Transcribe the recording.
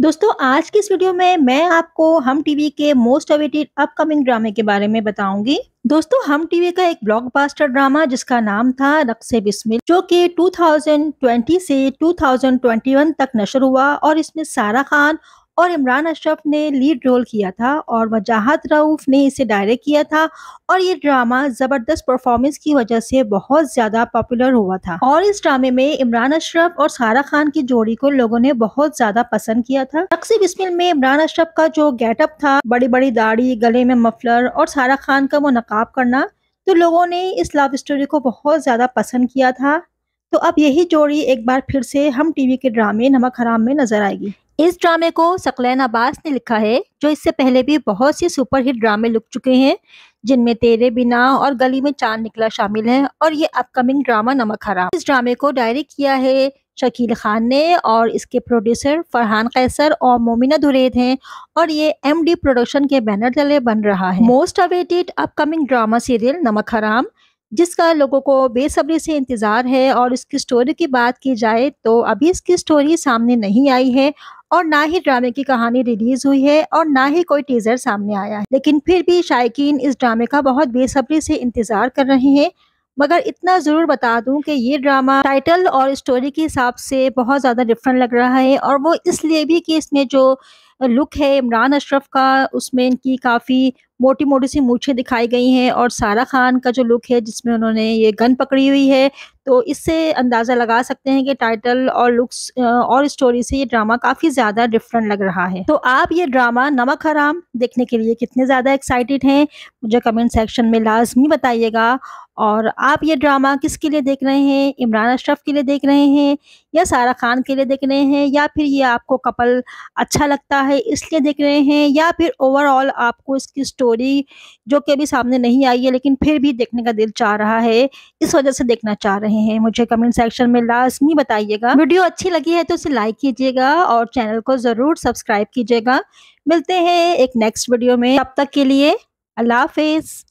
दोस्तों आज की इस वीडियो में मैं आपको हम टीवी के मोस्ट अवेटेड अपकमिंग ड्रामे के बारे में बताऊंगी दोस्तों हम टीवी का एक ब्लॉकबस्टर ड्रामा जिसका नाम था रक्से बिस्मिल जो कि 2020 से 2021 तक नशर हुआ और इसमें सारा खान और इमरान अशरफ ने लीड रोल किया था और वजाहत रऊफ ने इसे डायरेक्ट किया था और ये ड्रामा ज़बरदस्त परफॉर्मेंस की वजह से बहुत ज़्यादा पॉपुलर हुआ था और इस ड्रामे में इमरान अशरफ और सारा खान की जोड़ी को लोगों ने बहुत ज़्यादा पसंद किया था तकसी बिस्मिल में इमरान अशरफ का जो गेटअप था बड़ी बड़ी दाढ़ी गले में मफलर और सारा खान का वो नकाब करना तो लोगों ने इस लव स्टोरी को बहुत ज़्यादा पसंद किया था तो अब यही जोड़ी एक बार फिर से हम टीवी के ड्रामे नमक हराम में नजर आएगी इस ड्रामे को सकलैन अब्बास ने लिखा है जो इससे पहले भी बहुत से सुपरहिट ड्रामे लुक चुके हैं जिनमें तेरे बिना और गली में चांद निकला शामिल है और ये अपकमिंग ड्रामा नमक हराम इस ड्रामे को डायरेक्ट किया है शकील खान ने और इसके प्रोड्यूसर फरहान कैसर और मोमिना धुरेद हैं और ये एम डी प्रोडक्शन के बैनर तले बन रहा है most awaited upcoming drama serial Namak Haram जिसका लोगों को बेसब्री से इंतज़ार है और इसकी स्टोरी की बात की जाए तो अभी इसकी स्टोरी सामने नहीं आई है और ना ही ड्रामे की कहानी रिलीज हुई है और ना ही कोई टीजर सामने आया है लेकिन फिर भी शायकीन इस ड्रामे का बहुत बेसब्री से इंतजार कर रहे हैं मगर इतना ज़रूर बता दूं कि ये ड्रामा टाइटल और स्टोरी के हिसाब से बहुत ज़्यादा डिफरेंट लग रहा है और वो इसलिए भी कि इसमें जो लुक है इमरान अशरफ का उसमें इनकी काफ़ी मोटी मोटी सी मूछें दिखाई गई हैं और सारा खान का जो लुक है जिसमें उन्होंने ये गन पकड़ी हुई है तो इससे अंदाज़ा लगा सकते हैं कि टाइटल और लुक्स और स्टोरी से ये ड्रामा काफ़ी ज़्यादा डिफरेंट लग रहा है तो आप ये ड्रामा नमक हराम देखने के लिए कितने ज़्यादा एक्साइटेड हैं मुझे कमेंट सेक्शन में लाजमी बताइएगा और आप ये ड्रामा किसके लिए देख रहे हैं इमरान अशरफ के लिए देख रहे हैं या सारा खान के लिए देख रहे हैं या फिर ये आपको कपल अच्छा लगता है इसलिए देख रहे हैं या फिर ओवरऑल आपको इसकी स्टोरी जो कि अभी सामने नहीं आई है लेकिन फिर भी देखने का दिल चाह रहा है इस वजह से देखना चाह रहे हैं मुझे कमेंट सेक्शन में लाजमी बताइएगा वीडियो अच्छी लगी है तो उसे लाइक कीजिएगा और चैनल को ज़रूर सब्सक्राइब कीजिएगा मिलते हैं एक नेक्स्ट वीडियो में तब तक के लिए अल्लाह हाफिज़